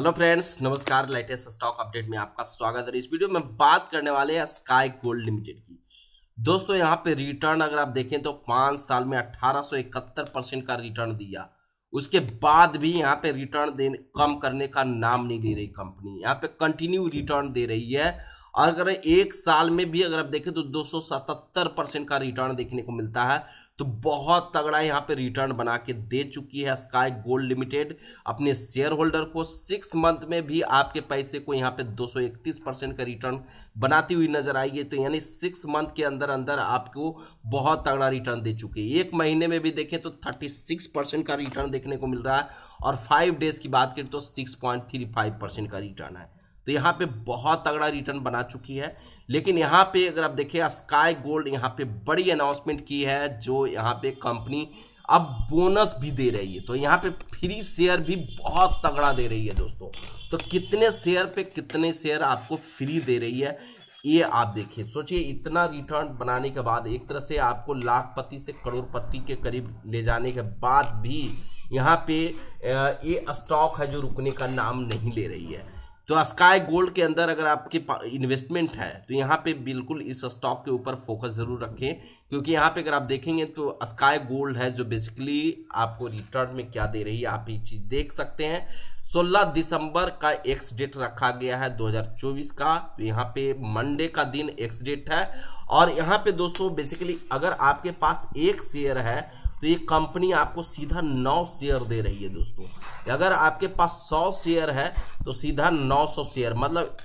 hello friends नमस्कार latest stock update में आपका स्वागत है इस वीडियो में बात करने वाले हैं स्काई गोल्ड लिमिटेड की दोस्तों यहां पे रिटर्न अगर आप देखें तो पाँच साल में 1871 परसेंट का रिटर्न दिया उसके बाद भी यहां पे रिटर्न देने कम करने का नाम नहीं ले रही कंपनी यहाँ पे कंटिन्यू रिटर्न दे रही है और अगर एक साल में भी अगर आप देखें तो दो का रिटर्न देखने को मिलता है तो बहुत तगड़ा यहाँ पे रिटर्न बना के दे चुकी है स्काई गोल्ड लिमिटेड अपने शेयर होल्डर को सिक्स मंथ में भी आपके पैसे को यहाँ पे 231 परसेंट का रिटर्न बनाती हुई नजर आई है तो यानी सिक्स मंथ के अंदर अंदर आपको बहुत तगड़ा रिटर्न दे चुकी है एक महीने में भी देखें तो थर्टी सिक्स परसेंट का रिटर्न देखने को मिल रहा है और फाइव डेज की बात करें तो six point three five percent का रिटर्न है तो यहाँ पे बहुत तगड़ा रिटर्न बना चुकी है लेकिन यहाँ पे अगर आप देखें स्काई गोल्ड यहाँ पे बड़ी अनाउंसमेंट की है जो यहाँ पे कंपनी अब बोनस भी दे रही है तो यहाँ पे फ्री शेयर भी बहुत तगड़ा दे रही है दोस्तों तो कितने शेयर पे कितने शेयर आपको फ्री दे रही है ये आप देखिए सोचिए इतना रिटर्न बनाने के बाद एक तरह से आपको लाखपति से करोड़पति के करीब ले जाने के बाद भी यहाँ पे ये स्टॉक है जो रुकने का नाम नहीं ले रही है तो स्काई गोल्ड के अंदर अगर आपके इन्वेस्टमेंट है तो यहाँ पे बिल्कुल इस स्टॉक के ऊपर फोकस ज़रूर रखें क्योंकि यहाँ पे अगर आप देखेंगे तो स्काई गोल्ड है जो बेसिकली आपको रिटर्न में क्या दे रही है आप ये चीज़ देख सकते हैं 16 दिसंबर का एक्स डेट रखा गया है 2024 का तो यहाँ पे मंडे का दिन एक्स डेट है और यहाँ पे दोस्तों बेसिकली अगर आपके पास एक शेयर है तो ये कंपनी आपको सीधा नौ शेयर दे रही है दोस्तों अगर आपके पास सौ शेयर है तो सीधा नौ सौ शेयर मतलब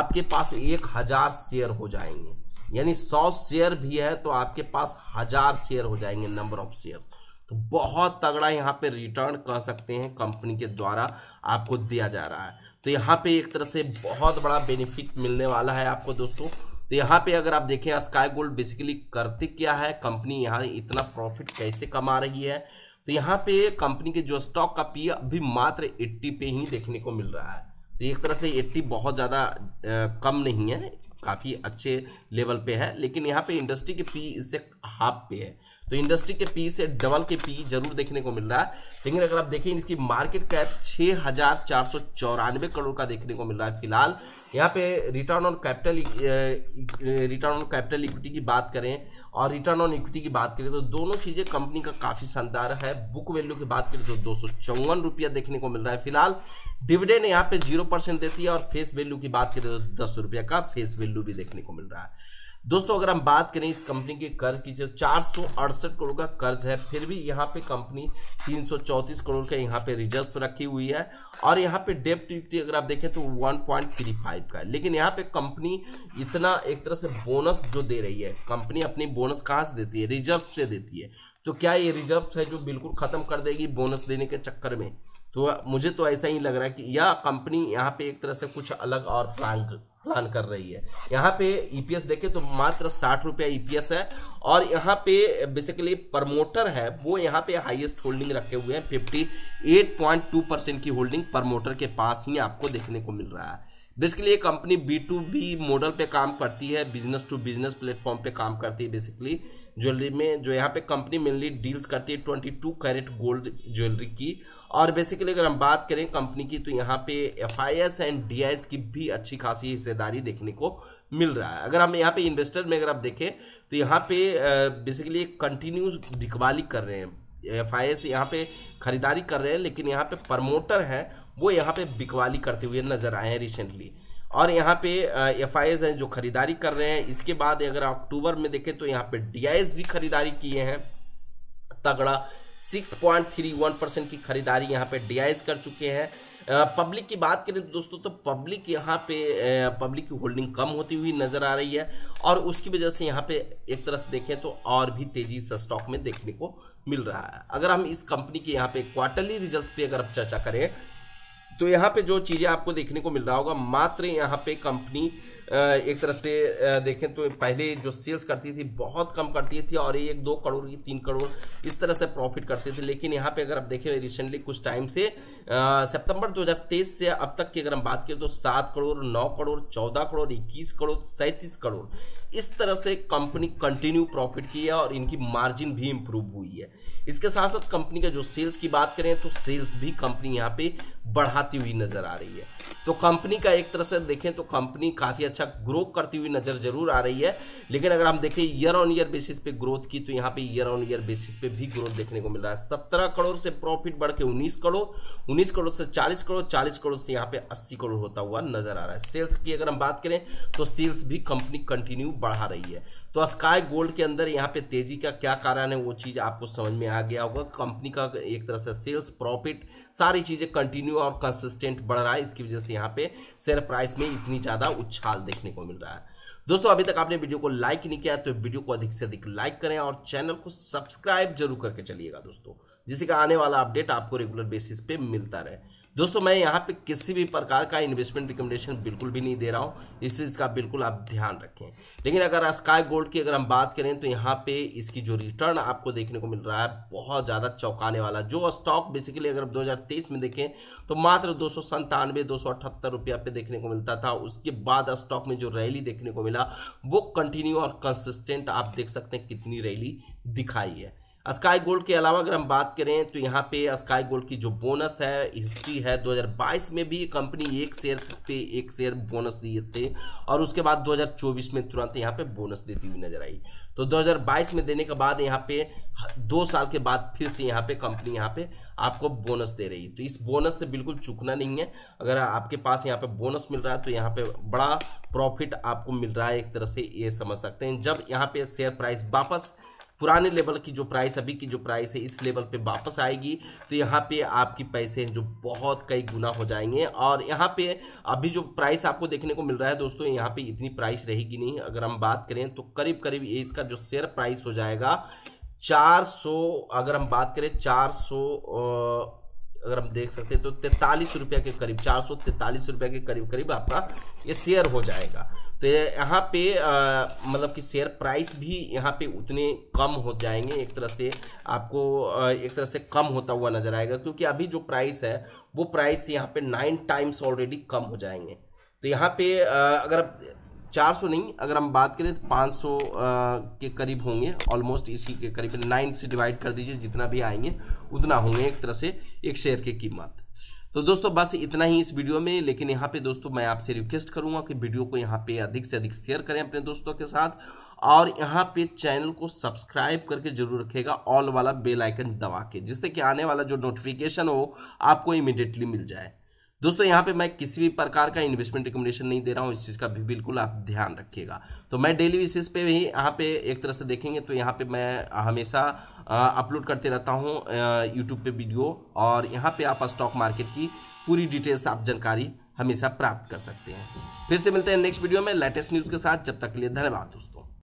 आपके पास एक हजार शेयर हो जाएंगे यानी सौ शेयर भी है तो आपके पास हजार शेयर हो जाएंगे नंबर ऑफ शेयर तो बहुत तगड़ा यहाँ पे रिटर्न कह सकते हैं कंपनी के द्वारा आपको दिया जा रहा है तो यहाँ पे एक तरह से बहुत बड़ा बेनिफिट मिलने वाला है आपको दोस्तों तो यहाँ पे अगर आप देखें स्काई गोल्ड बेसिकली करती क्या है कंपनी यहाँ इतना प्रॉफिट कैसे कमा रही है तो यहाँ पे कंपनी के जो स्टॉक का पी अभी मात्र 80 पे ही देखने को मिल रहा है तो एक तरह से 80 बहुत ज़्यादा कम नहीं है काफ़ी अच्छे लेवल पे है लेकिन यहाँ पे इंडस्ट्री के पी इससे हाफ पे है तो इंडस्ट्री के पी से डबल के पी जरूर देखने को मिल रहा है लेकिन अगर आप देखें इसकी मार्केट कैप छह करोड़ का देखने को मिल रहा है फिलहाल यहाँ पे return on capital return on capital equity की बात करें और रिटर्न ऑन इक्विटी की बात करें तो दोनों चीज़ें कंपनी का काफ़ी शानदार है बुक वैल्यू की बात करें तो दो रुपया देखने को मिल रहा है फिलहाल डिविडेंड यहाँ पे जीरो परसेंट देती है और फेस वैल्यू की बात करें तो दस रुपया का फेस वैल्यू भी देखने को मिल रहा है दोस्तों अगर हम बात करें इस कंपनी के कर्ज की जो चार करोड़ का कर्ज है फिर भी यहाँ पे कंपनी तीन करोड़ का यहाँ पे रिजर्व रखी हुई है और यहाँ पे डेप्ट इक्विटी अगर आप देखें तो 1.35 का है लेकिन यहाँ पे कंपनी इतना एक तरह से बोनस जो दे रही है कंपनी अपनी बोनस कहाँ से देती है रिजर्व से देती है तो क्या ये रिजर्व है जो बिल्कुल खत्म कर देगी बोनस देने के चक्कर में तो मुझे तो ऐसा ही लग रहा है कि यह कंपनी यहाँ पे एक तरह से कुछ अलग और प्लान प्लान कर रही है यहाँ पे ईपीएस e देखे तो मात्र साठ रुपया ईपीएस e है और यहाँ पे बेसिकली प्रमोटर है वो यहाँ पे हाईएस्ट होल्डिंग रखे हुए हैं fifty eight point two percent की होल्डिंग प्रमोटर के पास ही आपको देखने को मिल रहा है बेसिकली ये company B to B model पे काम करती है बिजनेस टू बिजनेस प्लेटफॉर्म पे काम करती है बेसिकली ज्वेलरी में जो यहाँ पे कंपनी मेनली डील्स करती है twenty two carat gold jewellery की और बेसिकली अगर हम बात करें कंपनी की तो यहाँ पे F I S and D I S की भी अच्छी खासी हिस्सेदारी देखने को मिल रहा है अगर हम यहाँ पे इन्वेस्टर में अगर आप देखें तो यहाँ पे बेसिकली कंटिन्यू बिकवाली कर रहे हैं एफ आई एस यहाँ पे खरीदारी कर रहे हैं लेकिन यहाँ पे प्रमोटर हैं वो यहाँ पे बिकवाली करते हुए नज़र आए हैं रिसेंटली और यहाँ पे एफ हैं जो ख़रीदारी कर रहे हैं इसके बाद अगर अक्टूबर में देखें तो यहाँ पे डी भी ख़रीदारी किए हैं तगड़ा 6.31 परसेंट की खरीदारी यहाँ पे डी कर चुके हैं पब्लिक की बात करें तो दोस्तों तो पब्लिक यहाँ पे पब्लिक की होल्डिंग कम होती हुई नज़र आ रही है और उसकी वजह से यहाँ पे एक तरह से देखें तो और भी तेज़ी से स्टॉक में देखने को मिल रहा है अगर हम इस कंपनी के यहाँ पे क्वार्टरली रिजल्ट्स पे अगर हम चर्चा करें तो यहाँ पे जो चीज़ें आपको देखने को मिल रहा होगा मात्र यहाँ पे कंपनी एक तरह से देखें तो पहले जो सेल्स करती थी बहुत कम करती थी और एक दो करोड़ की तीन करोड़ इस तरह से प्रॉफिट करती थी लेकिन यहाँ पे अगर आप देखें रिसेंटली कुछ टाइम से सितंबर 2023 से अब तक की अगर हम बात करें तो सात करोड़ नौ करोड़ चौदह करोड़ इक्कीस करोड़ सैंतीस करोड़ इस तरह से कंपनी कंटिन्यू प्रॉफिट की है और इनकी मार्जिन भी इम्प्रूव हुई है इसके साथ साथ कंपनी का जो सेल्स की बात करें तो सेल्स भी कंपनी यहाँ पे बढ़ाती हुई नजर आ रही है तो कंपनी का एक तरह से देखें तो कंपनी काफ़ी अच्छा अच्छा ग्रो करती हुई नज़र जरूर आ रही है लेकिन अगर हम देखें ईयर ऑन ईयर बेसिस पे ग्रोथ की तो यहाँ पे ईयर ऑन ईयर बेसिस पे भी ग्रोथ देखने को मिल रहा है सत्रह करोड़ से प्रॉफिट बढ़ के उन्नीस करोड़ उन्नीस करोड़ से चालीस करोड़ चालीस करोड़ से यहाँ पे अस्सी करोड़ होता हुआ नजर आ रहा है सेल्स की अगर हम बात करें तो सेल्स भी कंपनी कंटिन्यू बढ़ा रही है तो स्काई गोल्ड के अंदर यहाँ पे तेजी का क्या कारण है वो चीज़ आपको समझ में आ गया होगा कंपनी का एक तरह से सेल्स प्रॉफिट सारी चीज़ें कंटिन्यू और कंसिस्टेंट बढ़ रहा है इसकी वजह से यहाँ पे शेयर प्राइस में इतनी ज़्यादा उछाल देखने को मिल रहा है दोस्तों अभी तक आपने वीडियो को लाइक नहीं किया तो वीडियो को अधिक से अधिक लाइक करें और चैनल को सब्सक्राइब जरूर करके चलिएगा दोस्तों जिसे का आने वाला अपडेट आपको रेगुलर बेसिस पे मिलता रहे दोस्तों मैं यहाँ पे किसी भी प्रकार का इन्वेस्टमेंट रिकमेंडेशन बिल्कुल भी नहीं दे रहा हूँ इस चीज़ का बिल्कुल आप ध्यान रखें लेकिन अगर स्काई गोल्ड की अगर हम बात करें तो यहाँ पे इसकी जो रिटर्न आपको देखने को मिल रहा है बहुत ज़्यादा चौंकाने वाला जो स्टॉक बेसिकली अगर दो में देखें तो मात्र दो सौ संतानवे दो सौ अठहत्तर रुपया पे देखने को मिलता था उसके बाद स्टॉक में जो रैली देखने को मिला वो कंटिन्यू और कंसिस्टेंट आप देख सकते हैं कितनी रैली दिखाई है स्काई गोल्ड के अलावा अगर हम बात करें तो यहाँ पे स्काई गोल्ड की जो बोनस है हिस्ट्री है 2022 में भी कंपनी एक शेयर पे एक शेयर बोनस दिए थे और उसके बाद 2024 में तुरंत यहाँ पे बोनस देती हुई नजर आई तो 2022 में देने के बाद यहाँ पे दो साल के बाद फिर से यहाँ पे कंपनी यहाँ पे आपको बोनस दे रही है तो इस बोनस से बिल्कुल चुकना नहीं है अगर आपके पास यहाँ पे बोनस मिल रहा है तो यहाँ पे बड़ा प्रॉफिट आपको मिल रहा है एक तरह से ये समझ सकते हैं जब यहाँ पे शेयर प्राइस वापस पुराने लेवल की जो प्राइस अभी की जो प्राइस है इस लेवल पे वापस आएगी तो यहाँ पे आपकी पैसे हैं जो बहुत कई गुना हो जाएंगे और यहाँ पे अभी जो प्राइस आपको देखने को मिल रहा है दोस्तों यहाँ पे इतनी प्राइस रहेगी नहीं अगर हम बात करें तो करीब करीब ये इसका जो शेयर प्राइस हो जाएगा चार अगर हम बात करें चार अगर हम देख सकते हैं तो तैतालीस रुपया के करीब चार सौ तैतालीस रुपया के करीब करीब आपका ये शेयर हो जाएगा तो यहाँ पे मतलब कि शेयर प्राइस भी यहाँ पे उतने कम हो जाएंगे एक तरह से आपको आ, एक तरह से कम होता हुआ नजर आएगा क्योंकि अभी जो प्राइस है वो प्राइस यहाँ पे नाइन टाइम्स ऑलरेडी कम हो जाएंगे तो यहाँ पे आ, अगर चार सौ नहीं अगर हम बात करें तो पाँच सौ के करीब होंगे ऑलमोस्ट इसी के करीब नाइन से डिवाइड कर दीजिए जितना भी आएंगे उतना होंगे एक तरह से एक शेयर की कीमत तो दोस्तों बस इतना ही इस वीडियो में लेकिन यहाँ पे दोस्तों मैं आपसे रिक्वेस्ट करूंगा कि वीडियो को यहाँ पे अधिक से अधिक शेयर करें अपने दोस्तों के साथ और यहाँ पे चैनल को सब्सक्राइब करके जरूर रखेगा ऑल वाला बेल आइकन दबा के जिससे कि आने वाला जो नोटिफिकेशन हो आपको इमिडिएटली मिल जाए दोस्तों यहाँ पे मैं किसी भी प्रकार का इन्वेस्टमेंट रिकमेंडेशन नहीं दे रहा हूँ इस चीज़ का भी बिल्कुल आप ध्यान रखिएगा तो मैं डेली बेसिस पे भी यहाँ पे एक तरह से देखेंगे तो यहाँ पे मैं हमेशा अपलोड करते रहता हूँ यूट्यूब पे वीडियो और यहाँ पे आप स्टॉक मार्केट की पूरी डिटेल्स आप जानकारी हमेशा प्राप्त कर सकते हैं फिर से मिलते हैं नेक्स्ट वीडियो में लेटेस्ट न्यूज़ के साथ जब तक के लिए धन्यवाद दोस्तों